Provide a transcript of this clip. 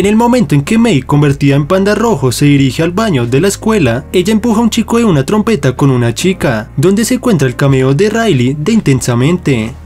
En el momento en que May, convertida en panda rojo, se dirige al baño de la escuela, ella empuja a un chico de una trompeta con una chica, donde se encuentra el cameo de Riley de Intensamente.